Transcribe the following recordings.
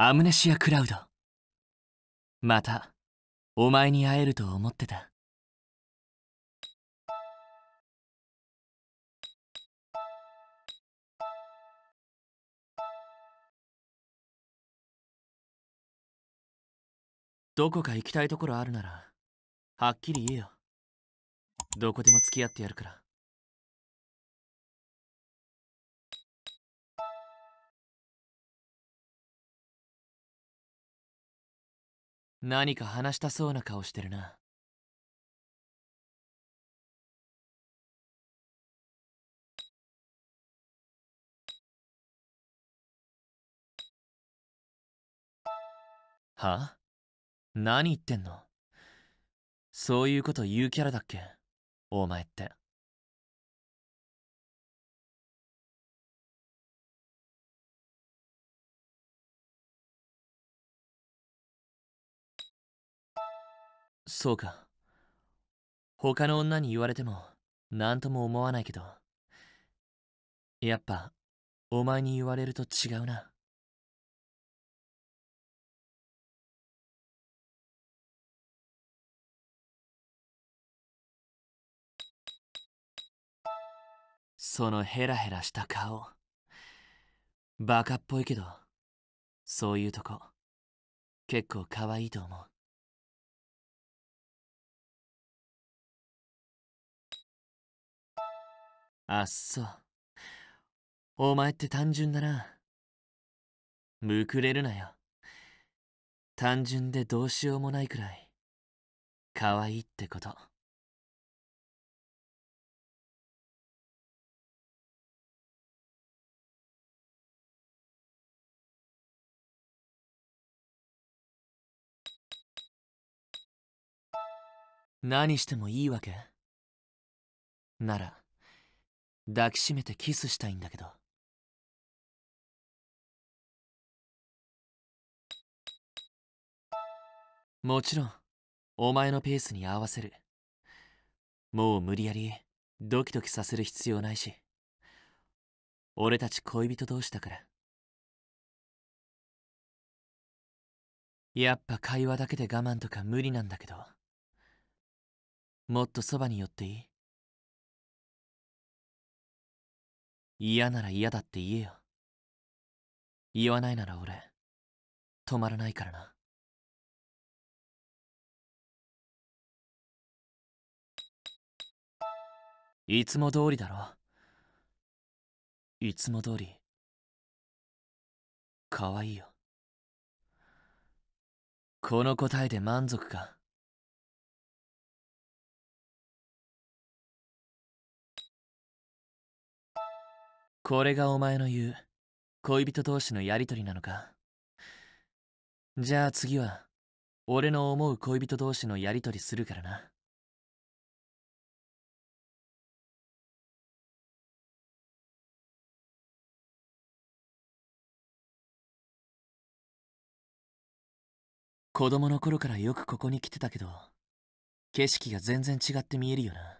アムネシア・クラウドまたお前に会えると思ってたどこか行きたいところあるならはっきり言えよどこでも付き合ってやるから何か話したそうな顔してるな。は何言ってんのそういうこと言うキャラだっけお前って。そうか他の女に言われても何とも思わないけどやっぱお前に言われると違うなそのヘラヘラした顔バカっぽいけどそういうとこ結構可愛いと思うあっそう。お前って単純だな。報れるなよ。単純でどうしようもないくらい、可愛いってこと。何してもいいわけなら抱きしめてキスしたいんだけどもちろんお前のペースに合わせるもう無理やりドキドキさせる必要ないし俺たち恋人同士だからやっぱ会話だけで我慢とか無理なんだけどもっとそばに寄っていい嫌なら嫌だって言えよ言わないなら俺止まらないからな「いつも通りだろ」いつも通り可愛いよこの答えで満足かこれがお前の言う恋人同士のやりとりなのかじゃあ次は俺の思う恋人同士のやりとりするからな子供の頃からよくここに来てたけど景色が全然違って見えるよな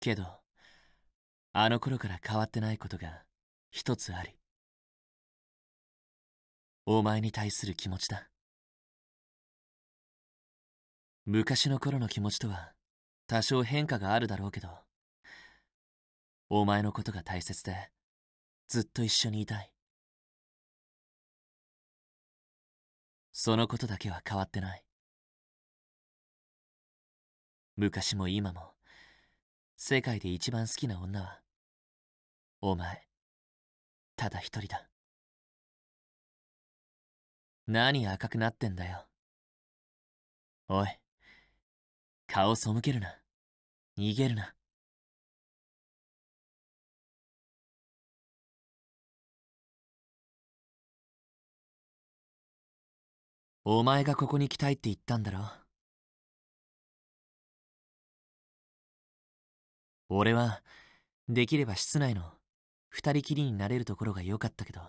けどあの頃から変わってないことが一つあり。お前に対する気持ちだ昔の頃の気持ちとは多少変化があるだろうけどお前のことが大切でずっと一緒にいたいそのことだけは変わってない昔も今も世界で一番好きな女はお前ただ一人だ何赤くなってんだよおい顔背けるな逃げるなお前がここに来たいって言ったんだろ俺はできれば室内の二人きりになれるところが良かったけど。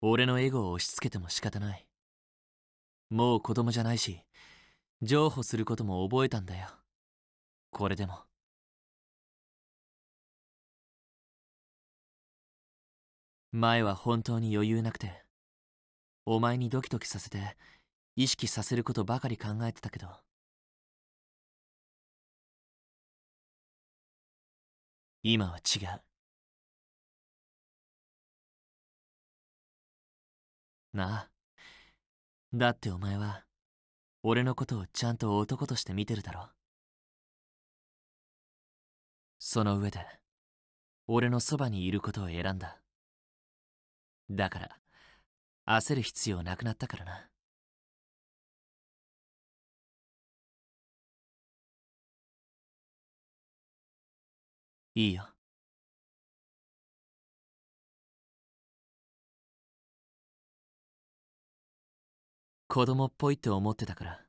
俺のエゴを押し付けても仕方ない。もう子供じゃないし、譲歩することも覚えたんだよ。これでも。前は本当に余裕なくて、お前にドキドキさせて、意識させることばかり考えてたけど。今は違う。なあ。だってお前は、俺のことをちゃんと男として見てるだろ。その上で、俺のそばにいることを選んだ。だから、焦る必要なくなったからな。いいよ。子供っぽいって思ってたから。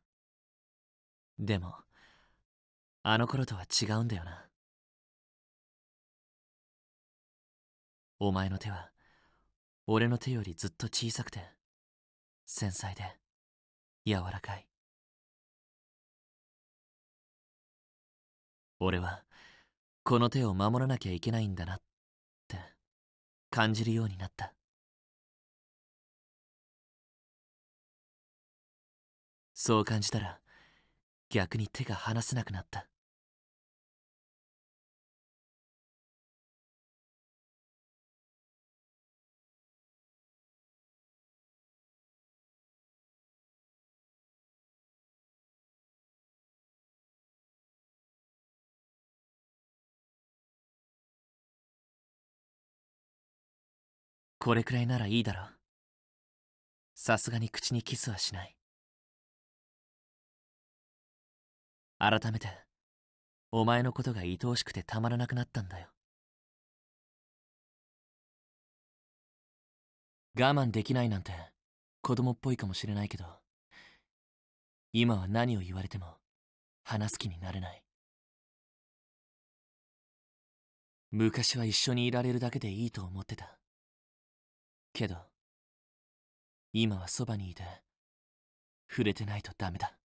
でも、あの頃とは違うんだよな。お前の手は、俺の手よりずっと小さくて、繊細で、柔らかい。俺は、この手を守らなきゃいけないんだなって感じるようになったそう感じたら逆に手が離せなくなったこれくらいならいいだろさすがに口にキスはしない改めてお前のことが愛おしくてたまらなくなったんだよ我慢できないなんて子供っぽいかもしれないけど今は何を言われても話す気になれない昔は一緒にいられるだけでいいと思ってたけど今はそばにいて触れてないとダメだ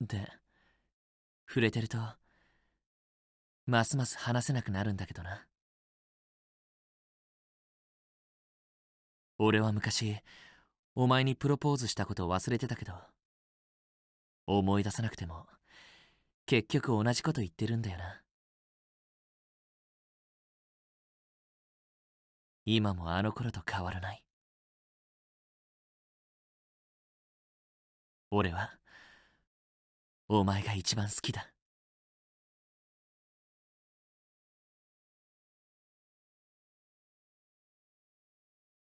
で触れてるとますます話せなくなるんだけどな俺は昔お前にプロポーズしたことを忘れてたけど思い出さなくても結局同じこと言ってるんだよな今もあの頃と変わらない俺はお前が一番好きだ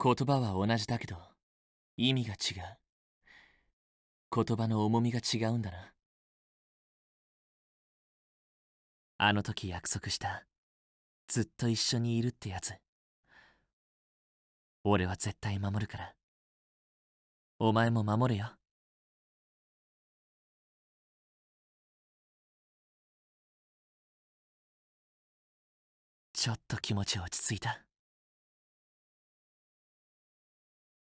言葉は同じだけど意味が違う言葉の重みが違うんだなあの時約束したずっと一緒にいるってやつ俺は絶対守るから。お前も守れよ。ちょっと気持ち落ち着いた。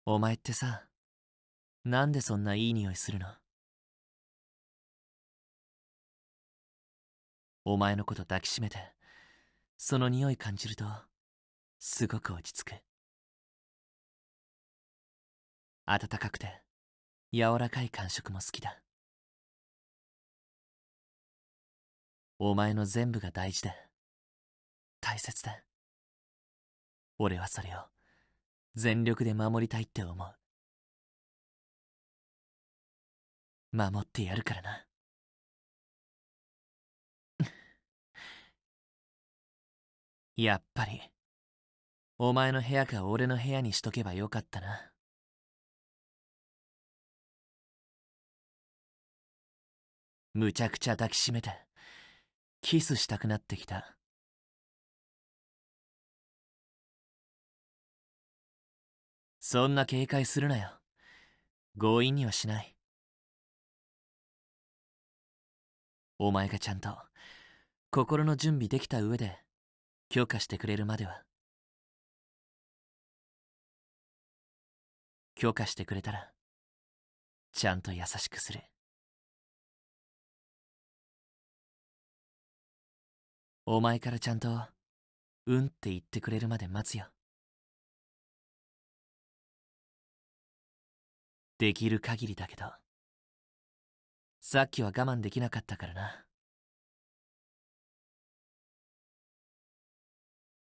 お前ってさ、なんでそんないい匂いするのお前のこと抱きしめて、その匂い感じると、すごく落ち着く。温かくて柔らかい感触も好きだお前の全部が大事で大切だ俺はそれを全力で守りたいって思う守ってやるからな やっぱりお前の部屋か俺の部屋にしとけばよかったなむちゃくちゃ抱きしめてキスしたくなってきたそんな警戒するなよ強引にはしないお前がちゃんと心の準備できた上で許可してくれるまでは許可してくれたらちゃんと優しくするお前からちゃんと、うんって言ってくれるまで待つよ。できる限りだけど、さっきは我慢できなかったからな。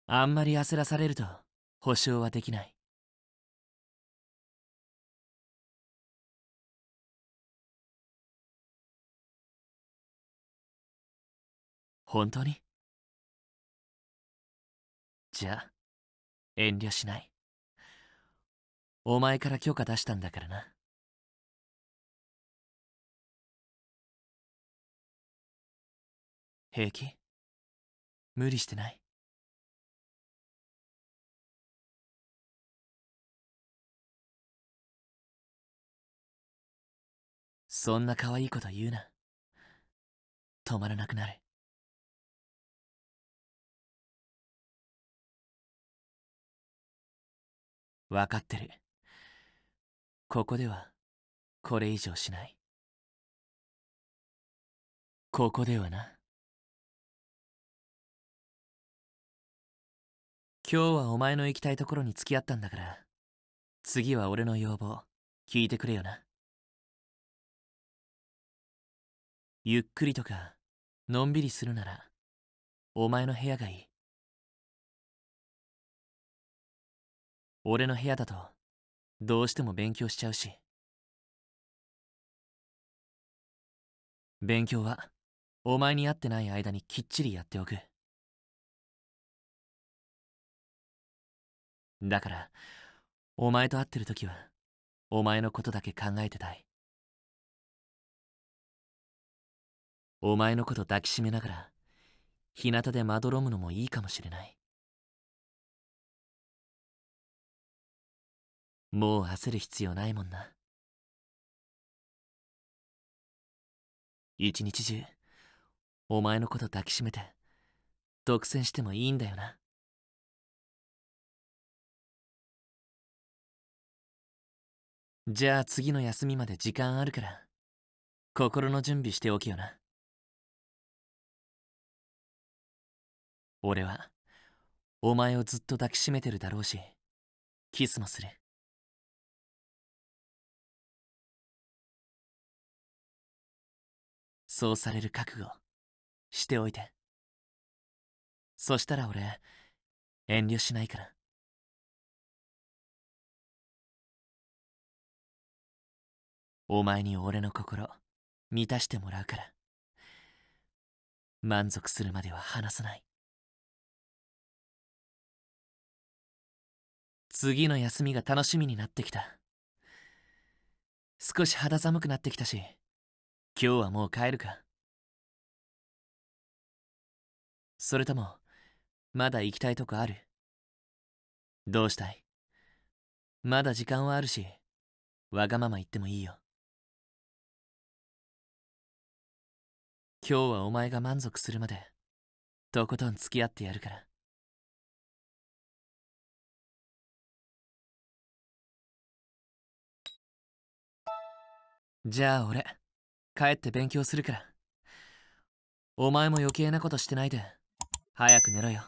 あんまり焦らされると保証はできない。本当にじゃ、遠慮しない。お前から許可出したんだからな。平気無理してないそんな可愛いこと言うな。止まらなくなる。分かってるここではこれ以上しないここではな今日はお前の行きたいところに付き合ったんだから次は俺の要望聞いてくれよなゆっくりとかのんびりするならお前の部屋がいい俺の部屋だとどうしても勉強しちゃうし勉強はお前に会ってない間にきっちりやっておくだからお前と会ってる時はお前のことだけ考えてたいお前のこと抱きしめながら日向でまどろむのもいいかもしれないもう焦る必要ないもんな一日中お前のこと抱きしめて独占してもいいんだよなじゃあ次の休みまで時間あるから心の準備しておきよな俺はお前をずっと抱きしめてるだろうしキスもするそうされる覚悟しておいてそしたら俺遠慮しないからお前に俺の心満たしてもらうから満足するまでは話さない次の休みが楽しみになってきた少し肌寒くなってきたし今日はもう帰るかそれともまだ行きたいとこあるどうしたいまだ時間はあるしわがまま言ってもいいよ今日はお前が満足するまでとことん付き合ってやるからじゃあ俺帰って勉強するからお前も余計なことしてないで早く寝ろよ